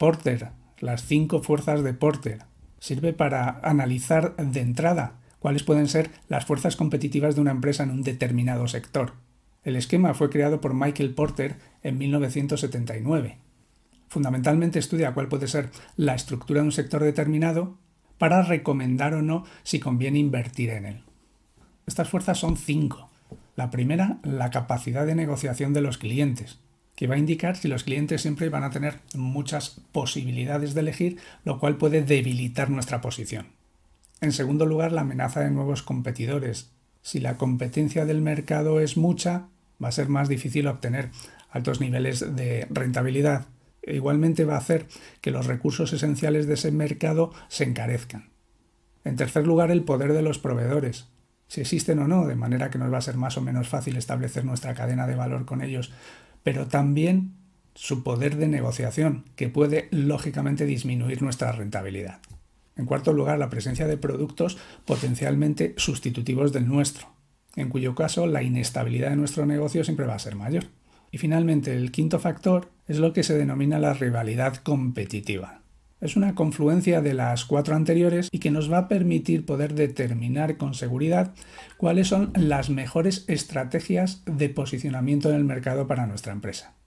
Porter, las cinco fuerzas de Porter. Sirve para analizar de entrada cuáles pueden ser las fuerzas competitivas de una empresa en un determinado sector. El esquema fue creado por Michael Porter en 1979. Fundamentalmente estudia cuál puede ser la estructura de un sector determinado para recomendar o no si conviene invertir en él. Estas fuerzas son cinco. La primera, la capacidad de negociación de los clientes que va a indicar si los clientes siempre van a tener muchas posibilidades de elegir, lo cual puede debilitar nuestra posición. En segundo lugar, la amenaza de nuevos competidores. Si la competencia del mercado es mucha, va a ser más difícil obtener altos niveles de rentabilidad. E igualmente va a hacer que los recursos esenciales de ese mercado se encarezcan. En tercer lugar, el poder de los proveedores si existen o no, de manera que nos va a ser más o menos fácil establecer nuestra cadena de valor con ellos pero también su poder de negociación, que puede lógicamente disminuir nuestra rentabilidad. En cuarto lugar, la presencia de productos potencialmente sustitutivos del nuestro, en cuyo caso la inestabilidad de nuestro negocio siempre va a ser mayor. Y finalmente, el quinto factor es lo que se denomina la rivalidad competitiva. Es una confluencia de las cuatro anteriores y que nos va a permitir poder determinar con seguridad cuáles son las mejores estrategias de posicionamiento en el mercado para nuestra empresa.